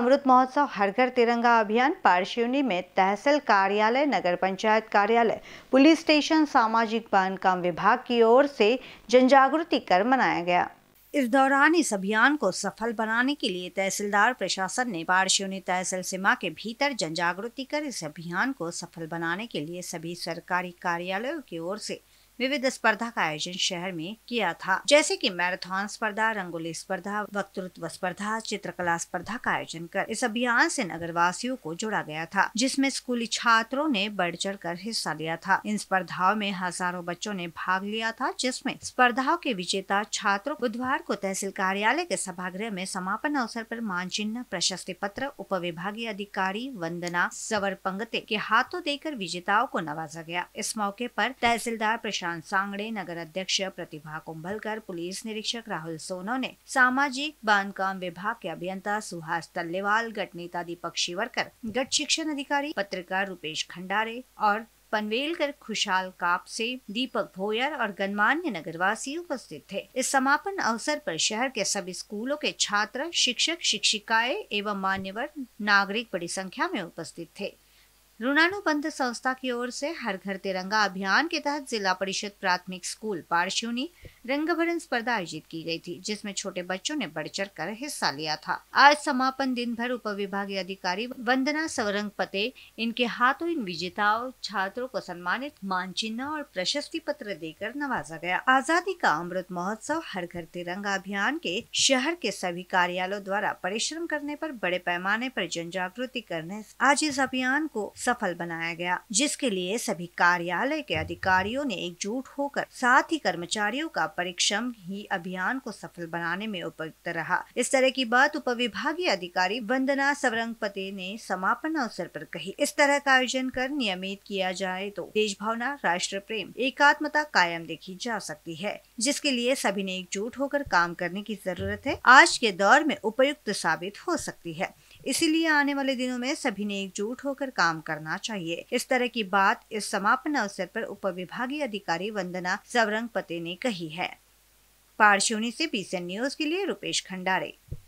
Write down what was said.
अमृत महोत्सव हर घर तिरंगा अभियान पारशिवनी में तहसील कार्यालय नगर पंचायत कार्यालय पुलिस स्टेशन सामाजिक काम विभाग की ओर से जन जागृति कर मनाया गया इस दौरान इस अभियान को सफल बनाने के लिए तहसीलदार प्रशासन ने पारशिवनी तहसील सीमा के भीतर जन जागृति कर इस अभियान को सफल बनाने के लिए सभी सरकारी कार्यालयों की ओर से विविध स्पर्धा का आयोजन शहर में किया था जैसे कि मैराथन स्पर्धा रंगोली स्पर्धा वक्तृत्व स्पर्धा चित्रकला स्पर्धा का आयोजन कर इस अभियान से नगर वासियों को जोड़ा गया था जिसमे स्कूली छात्रों ने बढ़ चढ़ कर हिस्सा लिया था इन स्पर्धाओं में हजारों बच्चों ने भाग लिया था जिसमे स्पर्धाओं के विजेता छात्रों बुधवार को तहसील कार्यालय के सभागृह में समापन अवसर पर मानचिन्ह प्रशस्ति पत्र उप विभागीय अधिकारी वंदना सवर पंगते के हाथों देकर विजेताओं को नवाजा गया इस मौके पर तहसीलदार प्रशांत सुल्तान सांगड़े नगर अध्यक्ष प्रतिभा कुंभलकर पुलिस निरीक्षक राहुल सोनो ने सामाजिक बांधकाम विभाग के अभियंता सुहास तल्लेवाल गट नेता दीपक शिवरकर गट शिक्षण अधिकारी पत्रकार रूपेश खंडारे और पनवेलकर खुशाल काप से दीपक भोयर और गणमान्य नगरवासी उपस्थित थे इस समापन अवसर पर शहर के सभी स्कूलों के छात्र शिक्षक शिक्षिकाएं एवं मान्यवर नागरिक बड़ी संख्या में उपस्थित थे ऋणानुबंध संस्था की ओर से हर घर तिरंगा अभियान के तहत जिला परिषद प्राथमिक स्कूल रंग रंगभरण स्पर्धा आयोजित की गई थी जिसमें छोटे बच्चों ने बढ़ चढ़ कर हिस्सा लिया था आज समापन दिन भर उप विभागीय अधिकारी वंदना सवरंग पते इनके हाथों इन विजेताओं छात्रों को सम्मानित मान चिन्ह और प्रशस्ति पत्र देकर नवाजा गया आजादी का अमृत महोत्सव हर घर तिरंगा अभियान के शहर के सभी कार्यालयों द्वारा परिश्रम करने पर बड़े पैमाने पर जन जागृति करने आज इस अभियान को सफल बनाया गया जिसके लिए सभी कार्यालय के अधिकारियों ने एकजुट होकर साथ ही कर्मचारियों का परिश्रम ही अभियान को सफल बनाने में उपयुक्त रहा इस तरह की बात उप अधिकारी वंदना सवरंगपते ने समापन अवसर पर कही इस तरह का आयोजन कर नियमित किया जाए तो देश भावना राष्ट्र प्रेम एकात्मता कायम देखी जा सकती है जिसके लिए सभी ने एकजुट होकर काम करने की जरूरत है आज के दौर में उपयुक्त साबित हो सकती है इसीलिए आने वाले दिनों में सभी ने एकजुट होकर काम करना चाहिए इस तरह की बात इस समापन अवसर पर उप विभागीय अधिकारी वंदना सवरंग पते ने कही है पार्शोनी से बीसीएन न्यूज के लिए रुपेश खंडारे